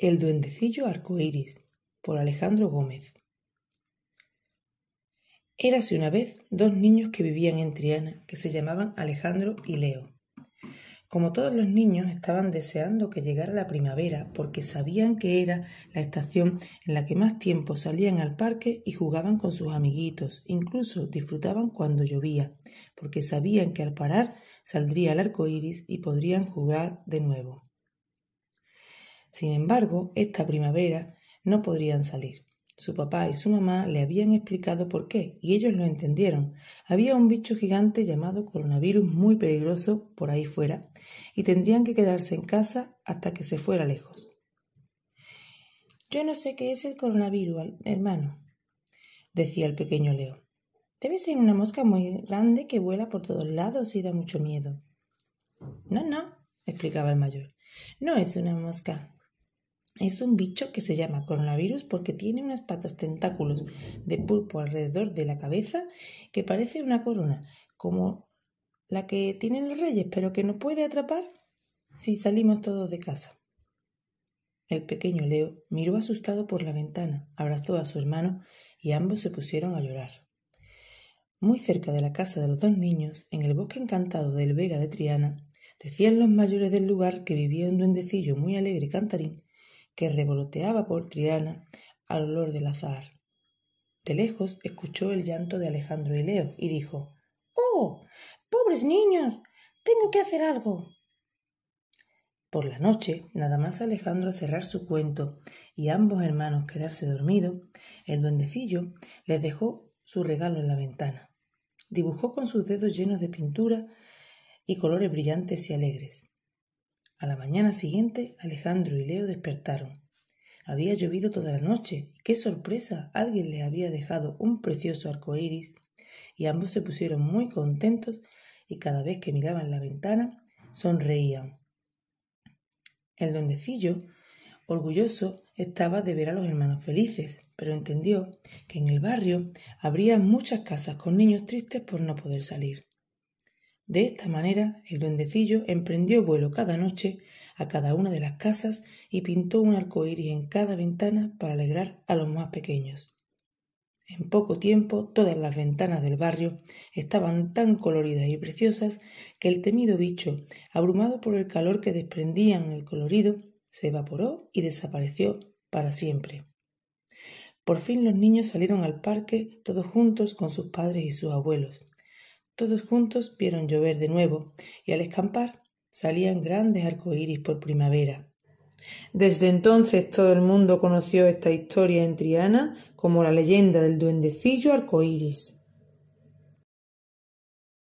El duendecillo arcoíris por Alejandro Gómez. Érase una vez dos niños que vivían en Triana que se llamaban Alejandro y Leo. Como todos los niños estaban deseando que llegara la primavera porque sabían que era la estación en la que más tiempo salían al parque y jugaban con sus amiguitos, incluso disfrutaban cuando llovía, porque sabían que al parar saldría el arco y podrían jugar de nuevo. Sin embargo, esta primavera no podrían salir. Su papá y su mamá le habían explicado por qué, y ellos lo entendieron. Había un bicho gigante llamado coronavirus muy peligroso por ahí fuera, y tendrían que quedarse en casa hasta que se fuera lejos. Yo no sé qué es el coronavirus, hermano, decía el pequeño Leo. Debe ser una mosca muy grande que vuela por todos lados y da mucho miedo. No, no, explicaba el mayor. No es una mosca, es un bicho que se llama coronavirus porque tiene unas patas tentáculos de pulpo alrededor de la cabeza que parece una corona, como la que tienen los reyes, pero que no puede atrapar si salimos todos de casa. El pequeño Leo miró asustado por la ventana, abrazó a su hermano y ambos se pusieron a llorar. Muy cerca de la casa de los dos niños, en el bosque encantado del Vega de Triana, decían los mayores del lugar que vivía un duendecillo muy alegre y cantarín que revoloteaba por Triana al olor del azar. De lejos escuchó el llanto de Alejandro y Leo y dijo ¡Oh! ¡Pobres niños! Tengo que hacer algo. Por la noche, nada más Alejandro cerrar su cuento y ambos hermanos quedarse dormidos, el duendecillo les dejó su regalo en la ventana. Dibujó con sus dedos llenos de pintura y colores brillantes y alegres. A la mañana siguiente, Alejandro y Leo despertaron. Había llovido toda la noche y qué sorpresa, alguien les había dejado un precioso arco iris y ambos se pusieron muy contentos y cada vez que miraban la ventana sonreían. El dondecillo, orgulloso, estaba de ver a los hermanos felices, pero entendió que en el barrio habría muchas casas con niños tristes por no poder salir. De esta manera, el duendecillo emprendió vuelo cada noche a cada una de las casas y pintó un arcoíris en cada ventana para alegrar a los más pequeños. En poco tiempo, todas las ventanas del barrio estaban tan coloridas y preciosas que el temido bicho, abrumado por el calor que desprendían el colorido, se evaporó y desapareció para siempre. Por fin los niños salieron al parque todos juntos con sus padres y sus abuelos. Todos juntos vieron llover de nuevo y al escampar salían grandes arcoíris por primavera. Desde entonces todo el mundo conoció esta historia en Triana como la leyenda del duendecillo arcoíris.